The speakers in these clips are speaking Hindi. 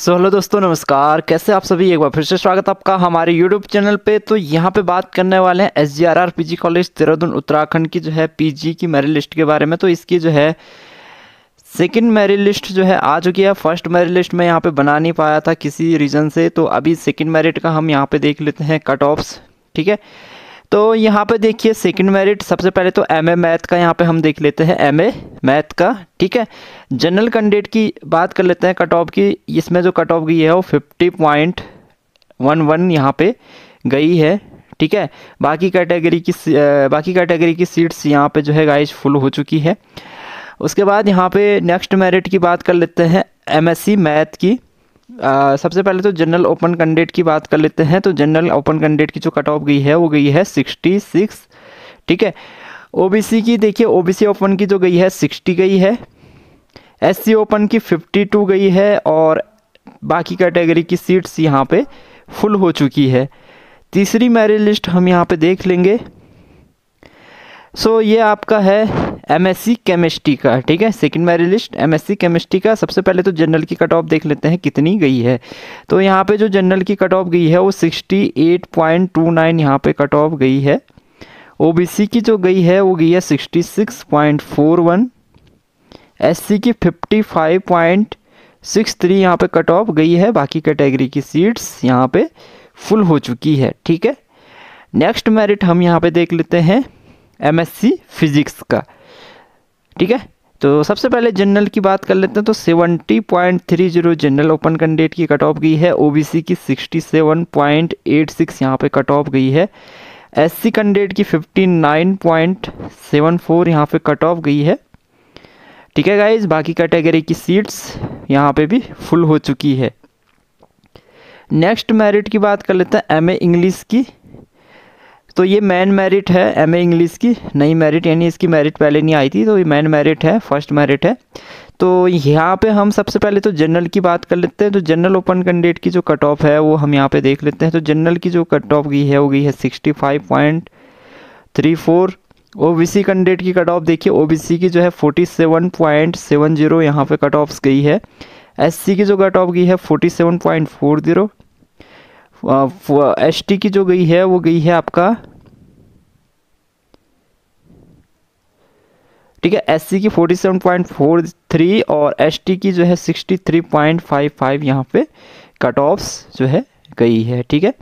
सो हेलो दोस्तों नमस्कार कैसे आप सभी एक बार फिर से स्वागत आपका हमारे यूट्यूब चैनल पे तो यहाँ पे बात करने वाले हैं S G R R P G college Dehradun Uttarakhand की जो है पीजी की मेरिट लिस्ट के बारे में तो इसकी जो है सेकंड मेरिट लिस्ट जो है आ चुकी है फर्स्ट मेरिट लिस्ट में यहाँ पे बना नहीं पाया था किसी रीज़न से तो अभी सेकेंड मेरिट का हम यहाँ पे देख लेते हैं कट ऑफ्स ठीक है तो यहाँ पे देखिए सेकंड मेरिट सबसे पहले तो एम ए मैथ का यहाँ पे हम देख लेते हैं एम ए मैथ का ठीक है जनरल कैंडिडेट की बात कर लेते हैं कट ऑफ की इसमें जो कट ऑफ गई है वो फिफ्टी पॉइंट वन वन यहाँ पर गई है ठीक है बाकी कैटेगरी की बाकी कैटेगरी की सीट्स यहाँ पर जो है गाइज फुल हो चुकी है उसके बाद यहाँ पे नेक्स्ट मेरिट की बात कर लेते हैं एमएससी मैथ की सबसे पहले तो जनरल ओपन कैंडिडेट की बात कर लेते हैं तो जनरल ओपन कैंडिडेट की जो कट ऑफ गई है वो गई है सिक्सटी सिक्स ठीक है ओबीसी की देखिए ओबीसी ओपन की जो तो गई है सिक्सटी गई है एससी ओपन की फिफ्टी टू गई है और बाकी कैटेगरी की सीट्स यहाँ पे फुल हो चुकी है तीसरी मेरिट लिस्ट हम यहाँ पे देख लेंगे सो so, ये आपका है सी केमिस्ट्री का ठीक है सेकंड मेरी लिस्ट सी केमिस्ट्री का सबसे पहले तो जनरल की कट ऑफ देख लेते हैं कितनी गई है तो यहाँ पे जो जनरल की कट ऑफ गई है वो sixty eight point two nine यहाँ पर कट ऑफ गई है सी की जो गई है वो गई है sixty six point four one C की fifty five point six three यहाँ पर कट ऑफ गई है बाकी कैटेगरी की सीट्स यहाँ पर फुल हो चुकी है ठीक है नेक्स्ट मेरिट हम यहाँ पे देख लेते हैं सी फिजिक्स का ठीक है तो सबसे पहले जनरल की बात कर लेते हैं तो 70.30 जनरल ओपन कैंडिडेट की कट ऑफ गई है ओबीसी की 67.86 यहाँ पर कट ऑफ गई है एससी कैंडिडेट की 59.74 यहाँ पे कट ऑफ गई है ठीक है गाइज बाकी कैटेगरी की सीट्स यहाँ पे भी फुल हो चुकी है नेक्स्ट मेरिट की बात कर लेते हैं एम इंग्लिश की तो ये मैन मेरिट है एम इंग्लिश की नई मेरिट यानी इसकी मेरिट पहले नहीं आई थी तो ये मैन मेरिट है फर्स्ट मेरिट है तो यहाँ पे हम सबसे पहले तो जनरल की बात कर लेते हैं तो जनरल ओपन कैंडिडेट की जो कट ऑफ है वो हम यहाँ पे देख लेते हैं तो जनरल की जो कट ऑफ गई है वो गई है sixty five point three four O B C candidate की कट ऑफ देखिए ओ बी सी की जो है forty seven point seven zero यहाँ पर कट ऑफ गई है एस सी की जो कट ऑफ गई है forty seven point four zero S T की जो गई है वो गई है आपका ठीक है एस सी की 47.43 और एस टी की जो है 63.55 यहाँ पे कट ऑफ्स जो है गई है ठीक है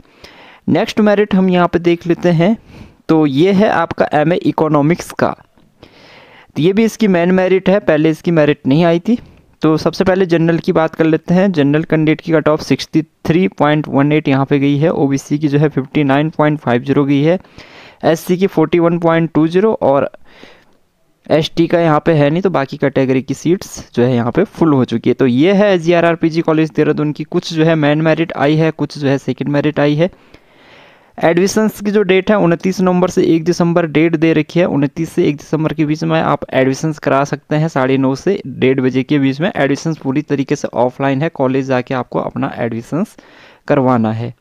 नेक्स्ट मेरिट हम यहाँ पे देख लेते हैं तो ये है आपका एम इकोनॉमिक्स का तो ये भी इसकी मेन मेरिट है पहले इसकी मेरिट नहीं आई थी तो सबसे पहले जनरल की बात कर लेते हैं जनरल कैंडिडेट की cut off sixty three point one eight यहाँ पर गई है ओबीसी की जो है fifty nine point five zero गई है एससी की forty one point two zero और एसटी का यहाँ पे है नहीं तो बाकी कैटेगरी की सीट्स जो है यहाँ पे फुल हो चुकी है तो ये है G R R P G college Dehradun की कुछ जो है मैन मेरिट आई है कुछ जो है सेकेंड मेरिट आई है एडमिशन्स की जो डेट है उनतीस नवंबर से एक दिसंबर डेट दे रखी है उनतीस से एक दिसंबर के बीच में आप एडमिशन्स करा सकते हैं साढ़े नौ से डेढ़ बजे के बीच में एडमिशन्स पूरी तरीके से ऑफलाइन है कॉलेज जाके आपको अपना एडमिशन्स करवाना है